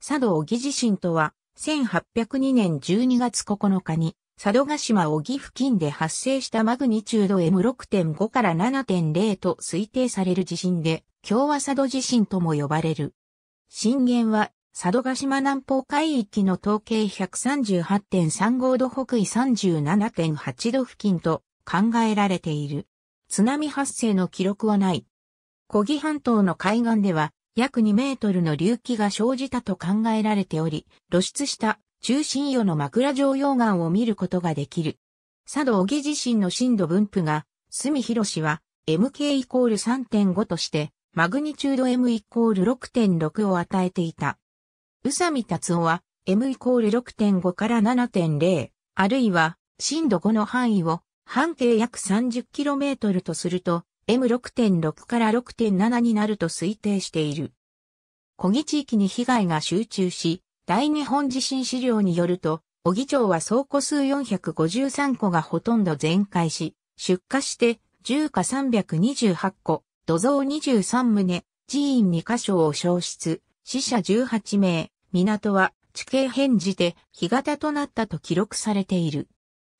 佐渡小木地震とは、1802年12月9日に、佐渡島小木付近で発生したマグニチュード M6.5 から7.0と推定される地震で、共和佐渡地震とも呼ばれる。震源は、佐渡島南方海域の統計138.35度北緯37.8度付近と考えられている。津波発生の記録はない。小木半島の海岸では、約2メートルの隆起が生じたと考えられており、露出した中心余の枕状溶岩を見ることができる。佐渡小木地震の震度分布が、住広氏は MK イコール3.5として、マグニチュード M イコール6.6を与えていた。宇佐美達夫は M イコール6.5から7.0、あるいは震度5の範囲を半径約 30km とすると、M6.6 から6.7になると推定している。小木地域に被害が集中し、大日本地震資料によると、小木町は倉庫数453個がほとんど全壊し、出火して住家328個、土蔵23棟、寺院2箇所を消失、死者18名、港は地形変じて、干潟となったと記録されている。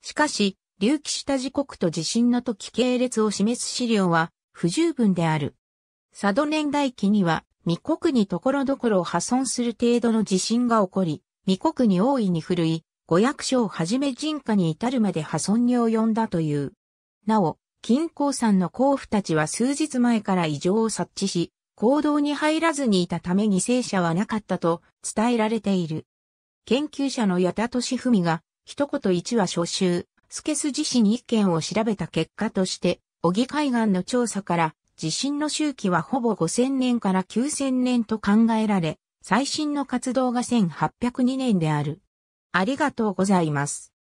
しかし、隆起した時刻と地震の時系列を示す資料は不十分である。佐渡年代期には、未国に所々破損する程度の地震が起こり、未国に大いに振るい、五役所をはじめ人家に至るまで破損に及んだという。なお、金鉱山の甲府たちは数日前から異常を察知し、行動に入らずにいたため犠牲者はなかったと伝えられている。研究者の矢田敏文が、一言一話召集、スケス地震意件を調べた結果として、小木海岸の調査から、地震の周期はほぼ5000年から9000年と考えられ、最新の活動が1802年である。ありがとうございます。